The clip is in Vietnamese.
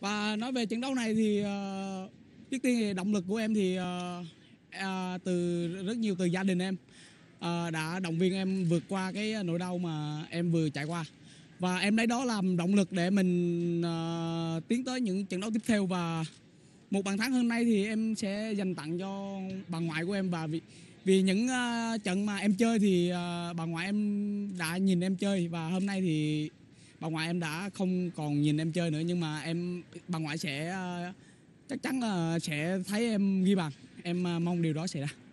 và nói về trận đấu này thì uh, trước tiên thì động lực của em thì uh, uh, từ rất nhiều từ gia đình em uh, đã động viên em vượt qua cái nỗi đau mà em vừa trải qua và em lấy đó làm động lực để mình uh, tiến tới những trận đấu tiếp theo và một bàn thắng hôm nay thì em sẽ dành tặng cho bà ngoại của em và vì vì những uh, trận mà em chơi thì uh, bà ngoại em đã nhìn em chơi và hôm nay thì bà ngoại em đã không còn nhìn em chơi nữa nhưng mà em bà ngoại sẽ ờ, chắc chắn là sẽ thấy em ghi bàn em ờ, mong điều đó xảy ra